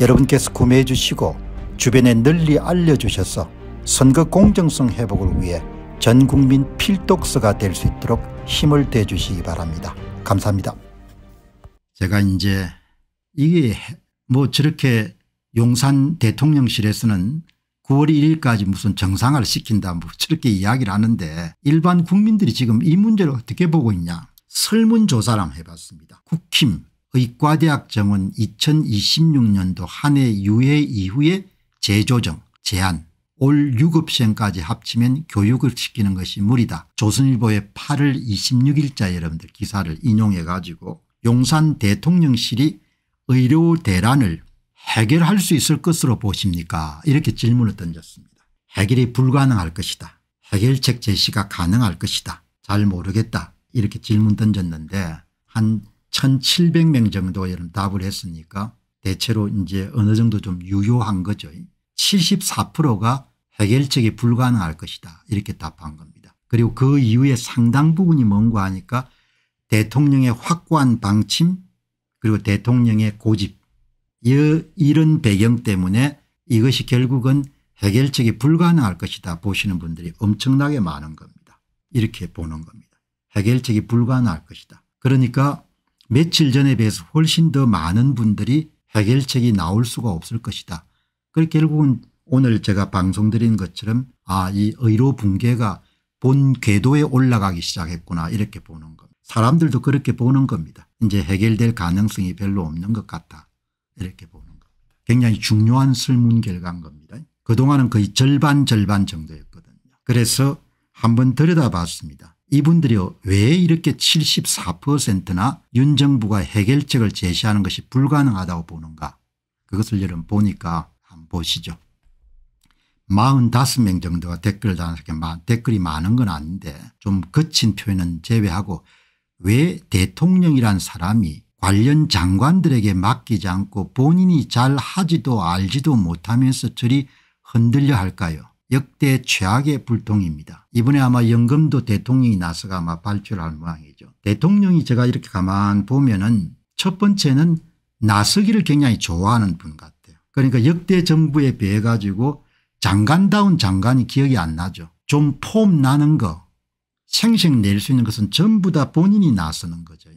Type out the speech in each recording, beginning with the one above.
여러분께서 구매해 주시고 주변에 널리 알려주셔서 선거 공정성 회복을 위해 전국민 필독서가 될 수 있도록 힘을 대주시기 바랍니다. 감사합니다. 제가 이제 이게 뭐 저렇게 용산 대통령실에서는 9월 1일까지 무슨 정상화를 시킨다 뭐 저렇게 이야기를 하는데 일반 국민들이 지금 이 문제를 어떻게 보고 있냐 설문조사를 한번 해봤습니다. 국힘 의과대학 정은 2026년도 한해 유해 이후에 재조정, 제한, 올 6급생까지 합치면 교육을 시키는 것이 무리다. 조선일보의 8월 26일자 여러분들 기사를 인용해 가지고 용산 대통령실이 의료 대란을 해결할 수 있을 것으로 보십니까 이렇게 질문을 던졌습니다. 해결이 불가능할 것이다. 해결책 제시가 가능할 것이다. 잘 모르겠다 이렇게 질문 던졌는데 한 1700명 정도 여러분 답을 했으니까 대체로 이제 어느 정도 좀 유효한 거죠. 74%가 해결책이 불가능할 것이다 이렇게 답한 겁니다. 그리고 그 이후에 상당 부분이 뭔고 하니까 대통령의 확고한 방침 그리고 대통령의 고집 이런 배경 때문에 이것이 결국은 해결책이 불가능할 것이다 보시는 분들이 엄청나게 많은 겁니다. 이렇게 보는 겁니다. 해결책이 불가능할 것이다. 그러니까 며칠 전에 비해서 훨씬 더 많은 분들이 해결책이 나올 수가 없을 것이다. 그 결국은 오늘 제가 방송드린 것처럼 아 이 의료 붕괴가 본 궤도에 올라가기 시작했구나 이렇게 보는 겁니다. 사람들도 그렇게 보는 겁니다. 이제 해결될 가능성이 별로 없는 것 같다 이렇게 보는 겁니다. 굉장히 중요한 설문 결과인 겁니다. 그동안은 거의 절반 절반 정도였거든요. 그래서 한번 들여다봤습니다. 이분들이 왜 이렇게 74%나 윤 정부가 해결책을 제시하는 것이 불가능하다고 보는가 그것을 여러분 보니까 한번 보시죠. 45명 정도가 댓글을 달아서 댓글이 많은 건 아닌데 좀 거친 표현은 제외하고 왜 대통령이란 사람이 관련 장관들에게 맡기지 않고 본인이 잘 하지도 알지도 못하면서 저리 흔들려 할까요 역대 최악의 불통입니다. 이번에 아마 연금도 대통령이 나서가 아마 발표를 할 모양이죠. 대통령이 제가 이렇게 가만 보면 은첫 번째는 나서기를 굉장히 좋아하는 분 같아요. 그러니까 역대 정부에 비해 가지고 장관다운 장관이 기억이 안 나죠. 좀 폼 나는 거 생색 낼수 있는 것은 전부 다 본인이 나서는 거죠.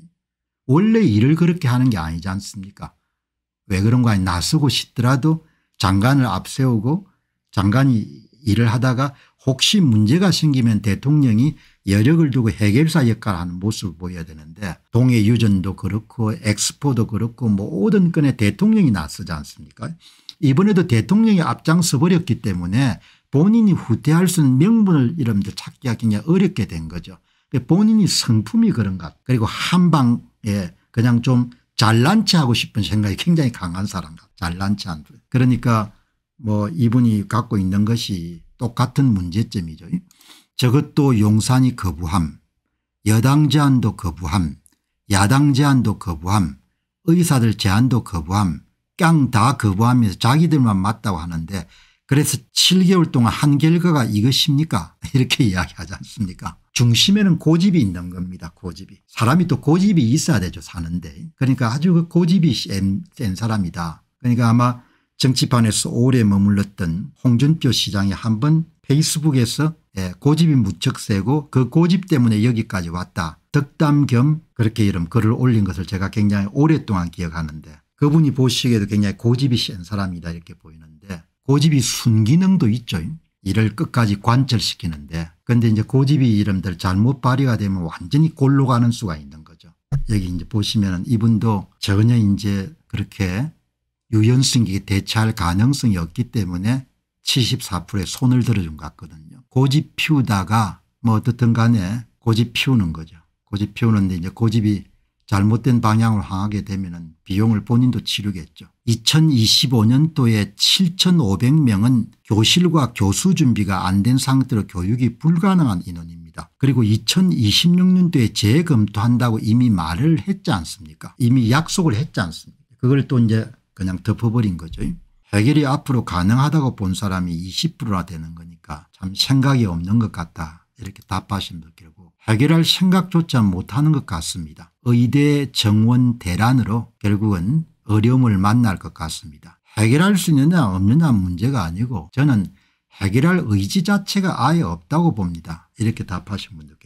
원래 일을 그렇게 하는 게 아니지 않습니까 왜 그런가 나서고 싶더라도 장관을 앞세우고 장관이 일을 하다가 혹시 문제가 생기면 대통령이 여력을 두고 해결사 역할을 하는 모습을 보여야 되는데 동해 유전도 그렇고 엑스포도 그렇고 모든 건에 대통령이 나서지 않습니까 이번에도 대통령이 앞장서 버렸기 때문에 본인이 후퇴할 수 있는 명분을 이름들 찾기가 굉장히 어렵게 된 거죠. 본인이 성품이 그런가 그리고 한방에 그냥 좀 잘난 체하고 싶은 생각이 굉장히 강한 사람 같아 잘난 체한 그러니까 뭐 이분이 갖고 있는 것이 똑같은 문제점이죠. 저것도 용산이 거부함 여당 제안도 거부함 야당 제안도 거부함 의사들 제안도 거부함 깡 다 거부하면서 자기들만 맞다고 하는데 그래서 7개월 동안 한 결과가 이것입니까 이렇게 이야기하지 않습니까 중심에는 고집이 있는 겁니다 고집이 사람이 또 고집이 있어야 되죠 사는데 그러니까 아주 그 고집이 센 사람이다 그러니까 아마 정치판에서 오래 머물렀던 홍준표 시장이 한번 페이스북에서 예, 고집이 무척 세고 그 고집 때문에 여기까지 왔다. 덕담 겸 그렇게 이름 글을 올린 것을 제가 굉장히 오랫동안 기억하는데 그분이 보시기에도 굉장히 고집이 센 사람이다 이렇게 보이는데 고집이 순기능도 있죠. 이를 끝까지 관철시키는데 근데 이제 고집이 이름들 잘못 발휘가 되면 완전히 골로 가는 수가 있는 거죠. 여기 이제 보시면 이분도 전혀 이제 그렇게 유연성이 대체할 가능성이 없기 때문에 74%에 손을 들어준 것 같거든요. 고집 피우다가 뭐 어떻든 간에 고집 피우는 거죠. 고집 피우는데 이제 고집이 잘못된 방향으로 향하게 되면 비용을 본인도 치르겠죠. 2025년도에 7500명은 교실과 교수 준비가 안 된 상태로 교육이 불가능한 인원입니다. 그리고 2026년도에 재검토한다고 이미 말을 했지 않습니까 이미 약속을 했지 않습니까 그걸 또 이제 그냥 덮어버린 거죠. 해결이 앞으로 가능하다고 본 사람이 20%나 되는 거니까 참 생각이 없는 것 같다 이렇게 답하신 분 결국 해결할 생각조차 못하는 것 같습니다. 의대 정원 대란으로 결국은 어려움을 만날 것 같습니다. 해결할 수 있느냐 없느냐 문제가 아니고 저는 해결할 의지 자체가 아예 없다고 봅니다. 이렇게 답하신 분들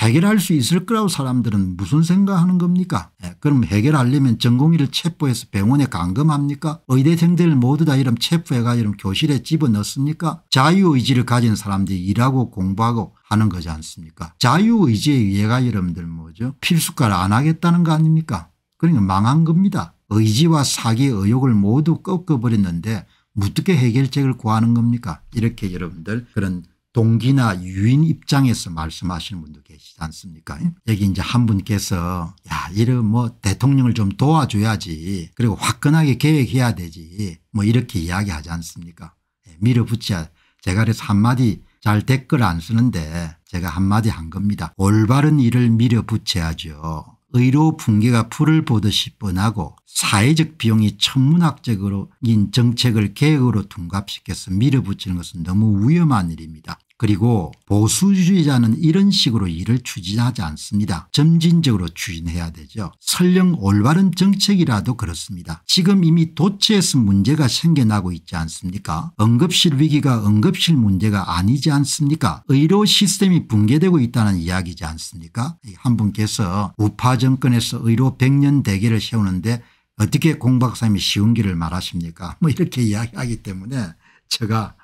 해결할 수 있을 거라고 사람들은 무슨 생각하는 겁니까 예, 그럼 해결하려면 전공의를 체포해서 병원에 감금합니까 의대생들 모두 다 이름 체포해가 이름 교실에 집어넣습니까 자유의지를 가진 사람들이 일하고 공부하고 하는 거지 않습니까 자유의지에 의해가 여러분들 뭐죠 필수과를 안 하겠다는 거 아닙니까 그러니까 망한 겁니다 의지와 사기 의욕을 모두 꺾어버렸는데 무떻게 해결책을 구하는 겁니까 이렇게 여러분들 그런 동기나 유인 입장에서 말씀하시는 분도 계시지 않습니까 여기 이제 한 분께서 야 이런 뭐 대통령을 좀 도와줘야지 그리고 화끈하게 계획해야 되지 뭐 이렇게 이야기하지 않습니까 예, 밀어붙여 제가 그래서 한마디 잘 댓글 안 쓰는데 제가 한마디 한 겁니다. 올바른 일을 밀어붙여야죠. 의료 붕괴가 풀을 보듯이 뻔하고 사회적 비용이 천문학적인 으로 정책을 계획으로 둔갑시켜서 밀어붙이는 것은 너무 위험한 일입니다. 그리고 보수주의자는 이런 식으로 일을 추진하지 않습니다. 점진적으로 추진해야 되죠. 설령 올바른 정책이라도 그렇습니다. 지금 이미 도처에서 문제가 생겨나고 있지 않습니까 응급실 위기가 응급실 문제가 아니지 않습니까 의료 시스템이 붕괴되고 있다는 이야기지 않습니까 한 분께서 우파 정권에서 의료 100년 대계를 세우는데 어떻게 공 박사님이 쉬운 길을 말하십니까 뭐 이렇게 이야기하기 때문에 제가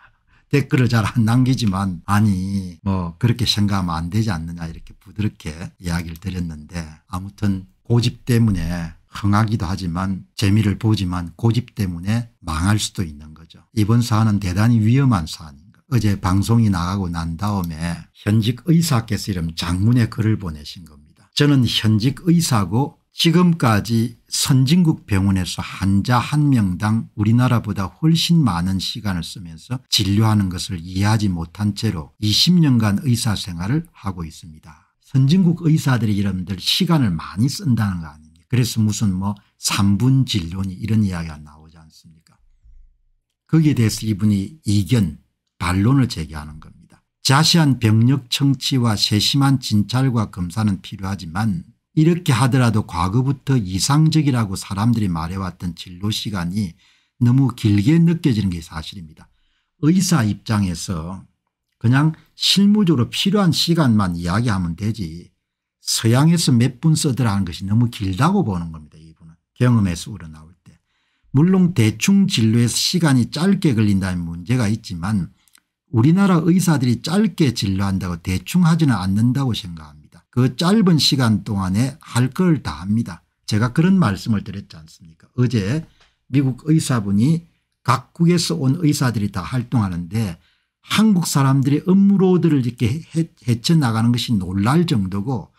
댓글을 잘 안 남기지만 아니 뭐 그렇게 생각하면 안 되지 않느냐 이렇게 부드럽게 이야기를 드렸는데 아무튼 고집 때문에 흥하기도 하지만 재미를 보지만 고집 때문에 망할 수도 있는 거죠. 이번 사안은 대단히 위험한 사안입니다. 어제 방송이 나가고 난 다음에 현직 의사께서 이름 장문의 글을 보내신 겁니다. 저는 현직 의사고 지금까지 선진국 병원에서 환자 한 명당 우리나라보다 훨씬 많은 시간을 쓰면서 진료하는 것을 이해하지 못한 채로 20년간 의사 생활을 하고 있습니다. 선진국 의사들이 여러분들 시간을 많이 쓴다는 거 아닙니까 그래서 무슨 뭐 3분 진료니 이런 이야기가 나오지 않습니까 거기에 대해서 이분이 이견 반론을 제기하는 겁니다. 자세한 병력 청취와 세심한 진찰과 검사는 필요하지만 이렇게 하더라도 과거부터 이상적이라고 사람들이 말해왔던 진로 시간이 너무 길게 느껴지는 게 사실입니다. 의사 입장에서 그냥 실무적으로 필요한 시간만 이야기하면 되지 서양에서 몇 분 써들라는 것이 너무 길다고 보는 겁니다. 이분은 경험에서 우러나올 때. 물론 대충 진로에서 시간이 짧게 걸린다는 문제가 있지만 우리나라 의사들이 짧게 진로한다고 대충 하지는 않는다고 생각합니다. 그 짧은 시간 동안에 할 걸 다 합니다. 제가 그런 말씀을 드렸지 않습니까 어제 미국 의사분이 각국에서 온 의사들이 다 활동하는데 한국 사람들이 업무로드를 이렇게 헤쳐나가는 것이 놀랄 정도고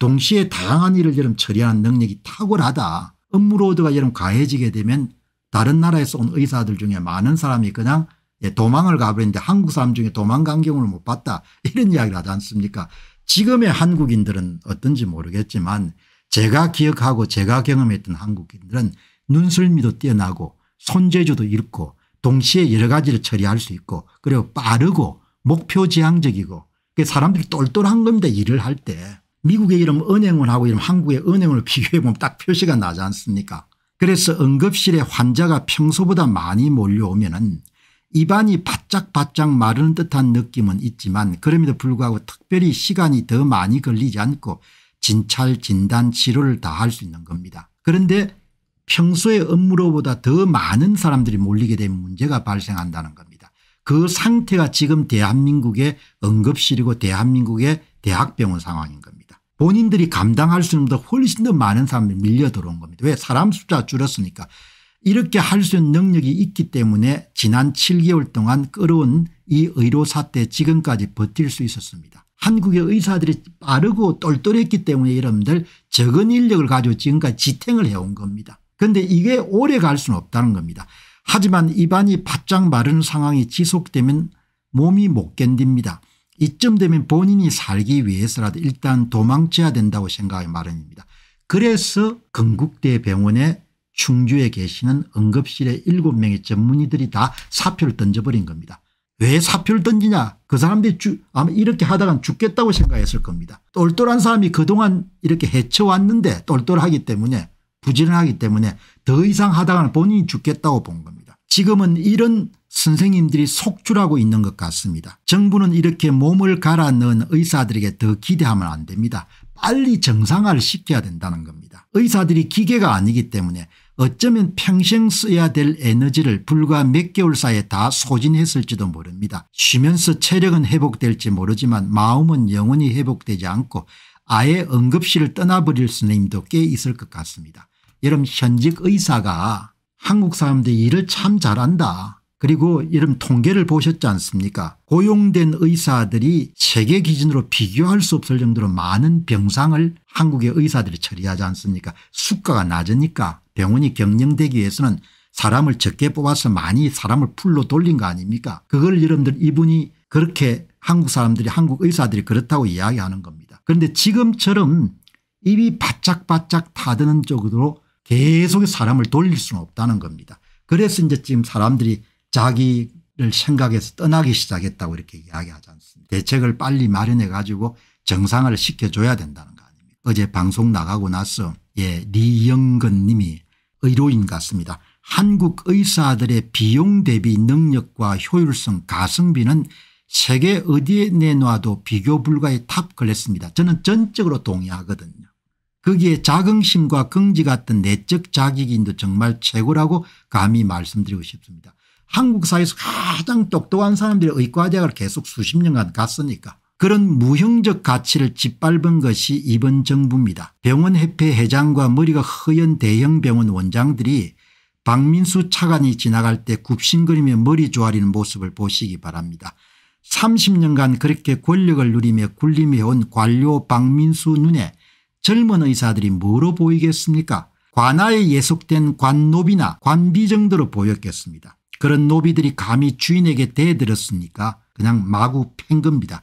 동시에 다양한 일을 여러 처리하는 능력이 탁월하다. 업무로드가 여러 가해지게 되면 다른 나라에서 온 의사들 중에 많은 사람이 그냥 예, 도망을 가버렸는데 한국 사람 중에 도망간 경우를 못 봤다 이런 이야기를 하지 않습니까 지금의 한국인들은 어떤지 모르겠지만 제가 기억하고 제가 경험했던 한국인들은 눈썰미도 뛰어나고 손재주도 있고 동시에 여러 가지를 처리할 수 있고 그리고 빠르고 목표지향적이고 사람들이 똘똘한 겁니다 일을 할 때. 미국의 이름 은행원하고 이름 한국의 은행원을 비교해 보면 딱 표시가 나지 않습니까 그래서 응급실에 환자가 평소보다 많이 몰려오면 은 입안이 바짝바짝 마르는 듯한 느낌은 있지만 그럼에도 불구하고 특별히 시간이 더 많이 걸리지 않고 진찰 진단 치료를 다 할 수 있는 겁니다. 그런데 평소의 업무로보다 더 많은 사람들이 몰리게 되면 문제가 발생한다는 겁니다. 그 상태가 지금 대한민국의 응급실이고 대한민국의 대학병원 상황인 겁니다. 본인들이 감당할 수 있는 더 훨씬 더 많은 사람들이 밀려 들어온 겁니다. 왜 사람 숫자 가 줄었으니까 이렇게 할 수 있는 능력이 있기 때문에 지난 7개월 동안 끌어온 이 의료 사태 지금까지 버틸 수 있었습니다. 한국의 의사들이 빠르고 똘똘했기 때문에 여러분들 적은 인력을 가지고 지금까지 지탱을 해온 겁니다. 그런데 이게 오래 갈 수는 없다는 겁니다. 하지만 입안이 바짝 마른 상황이 지속되면 몸이 못 견딥니다. 이쯤 되면 본인이 살기 위해서라도 일단 도망쳐야 된다고 생각하기 마련입니다. 그래서 건국대 병원에 충주에 계시는 응급실에 곱명의 전문의들이 다 사표를 던져버린 겁니다. 왜 사표를 던지냐 그 사람들이 주, 아마 이렇게 하다간 죽겠다고 생각했을 겁니다. 똘똘한 사람이 그동안 이렇게 헤쳐왔는데 똘똘하기 때문에 부지런하기 때문에 더 이상 하다가 본인이 죽겠다고 본 겁니다. 지금은 이런 선생님들이 속출하고 있는 것 같습니다. 정부는 이렇게 몸을 갈아 넣은 의사들에게 더 기대하면 안 됩니다. 빨리 정상화를 시켜야 된다는 겁니다. 의사들이 기계가 아니기 때문에 어쩌면 평생 써야 될 에너지를 불과 몇 개월 사이에 다 소진했을지도 모릅니다. 쉬면서 체력은 회복될지 모르지만 마음은 영원히 회복되지 않고 아예 응급실을 떠나버릴 스님도 꽤 있을 것 같습니다. 여러분 현직 의사가 한국 사람들 이 일을 참 잘한다. 그리고 이런 통계를 보셨지 않습니까 고용된 의사들이 세계 기준으로 비교할 수 없을 정도로 많은 병상을 한국의 의사들이 처리하지 않습니까 수가가 낮으니까 병원이 경영되기 위해서는 사람을 적게 뽑아서 많이 사람을 풀로 돌린 거 아닙니까 그걸 여러분들 이분이 그렇게 한국 사람들이 한국 의사들이 그렇다고 이야기하는 겁니다. 그런데 지금처럼 입이 바짝바짝 타드는 쪽으로 계속 사람을 돌릴 수는 없다는 겁니다. 그래서 이제 지금 사람들이 자기를 생각해서 떠나기 시작했다고 이렇게 이야기하지 않습니다. 대책을 빨리 마련해 가지고 정상을 시켜줘야 된다는 거 아닙니까 어제 방송 나가고 나서 예 리영근 님이 의료인 같습니다. 한국 의사들의 비용 대비 능력과 효율성 가성비는 세계 어디에 내놔도 비교 불가의 탑 클래스입니다. 저는 전적으로 동의하거든요. 거기에 자긍심과 긍지 같은 내적 자기인도 정말 최고라고 감히 말씀드리고 싶습니다. 한국사에서 회 가장 똑똑한 사람들이 의과대학을 계속 수십 년간 갔으니까 그런 무형적 가치를 짓밟은 것이 이번 정부입니다. 병원협회 회장과 머리가 허연 대형병원 원장들이 박민수 차관이 지나갈 때 굽신거리며 머리 조아리는 모습을 보시기 바랍니다. 30년간 그렇게 권력을 누리며 군림해온 관료 박민수 눈에 젊은 의사들이 뭐로 보이겠습니까 관아에 예속된 관노비나 관비 정도로 보였겠습니다. 그런 노비들이 감히 주인에게 대들었으니까 그냥 마구 팬 겁니다.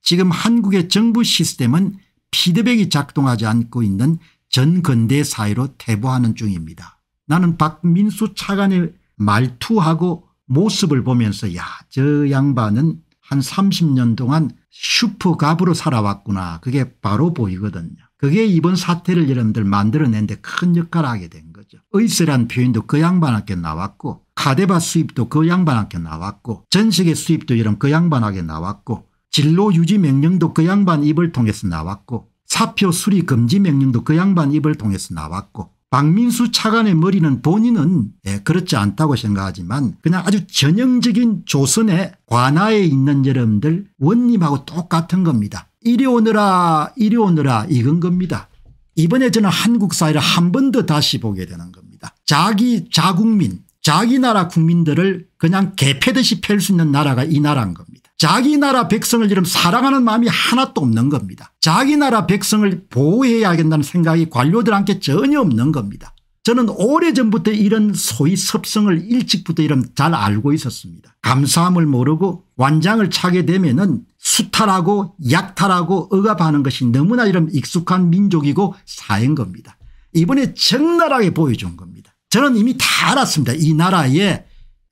지금 한국의 정부 시스템은 피드백이 작동하지 않고 있는 전근대 사회로 퇴보하는 중입니다. 나는 박민수 차관의 말투하고 모습을 보면서 야 저 양반은 한 30년 동안 슈퍼갑으로 살아왔구나 그게 바로 보이거든요. 그게 이번 사태를 여러분들 만들어낸 데 큰 역할을 하게 된 거죠. 의세란 표현도 그 양반한테 나왔고 카데바 수입도 그 양반한테 나왔고 전식계 수입도 이런 그 양반에게 나왔고 진로 유지 명령도 그 양반 입을 통해서 나왔고 사표 수리 금지 명령도 그 양반 입을 통해서 나왔고 박민수 차관의 머리는 본인은 네, 그렇지 않다고 생각하지만 그냥 아주 전형적인 조선의 관아에 있는 여러분들 원님하고 똑같은 겁니다. 이리 오느라 이리 오느라 이건 겁니다. 이번에 저는 한국 사회를 한 번 더 다시 보게 되는 겁니다. 자기 자국민 자기 나라 국민들을 그냥 개패듯이 팰 수 있는 나라가 이 나라인 겁니다. 자기 나라 백성을 이름 사랑하는 마음이 하나도 없는 겁니다. 자기 나라 백성을 보호해야겠다는 생각이 관료들한테 전혀 없는 겁니다. 저는 오래전부터 이런 소위 섭성을 일찍부터 이름 잘 알고 있었습니다. 감사함을 모르고 완장을 차게 되면 은 수탈하고 약탈하고 억압하는 것이 너무나 이런 익숙한 민족이고 사회인 겁니다. 이번에 적나라하게 보여준 겁니다. 저는 이미 다 알았습니다. 이 나라에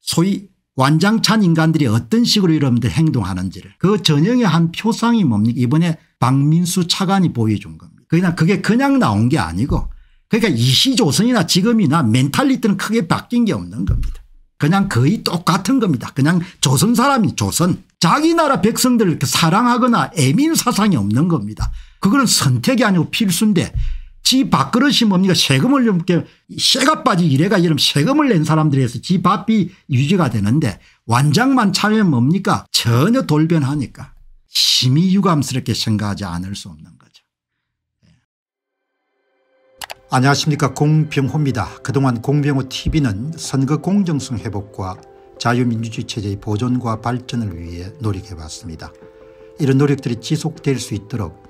소위 완장찬 인간들이 어떤 식으로 여러분들 행동하는지를 그 전형의 한 표상이 뭡니까 이번에 박민수 차관이 보여준 겁니다. 그냥 그러니까 그게 그냥 나온 게 아니고 그러니까 이시조선이나 지금이나 멘탈리티는 크게 바뀐 게 없는 겁니다. 그냥 거의 똑같은 겁니다. 그냥 조선 사람이 조선 자기 나라 백성들을 사랑하거나 애민 사상이 없는 겁니다. 그거는 선택이 아니고 필수인데 지 밥그릇이 뭡니까 세금을 넘게 쇠가 빠지 이래가 이름 세금을 낸 사람들에서 지 밥이 유지가 되는데 완장만 차면 뭡니까 전혀 돌변하니까 심히 유감스럽게 생각하지 않을 수 없는 거죠. 네. 안녕하십니까 공병호입니다. 그동안 공병호 tv는 선거 공정성 회복과 자유민주주의 체제의 보존과 발전을 위해 노력해왔습니다. 이런 노력들이 지속될 수 있도록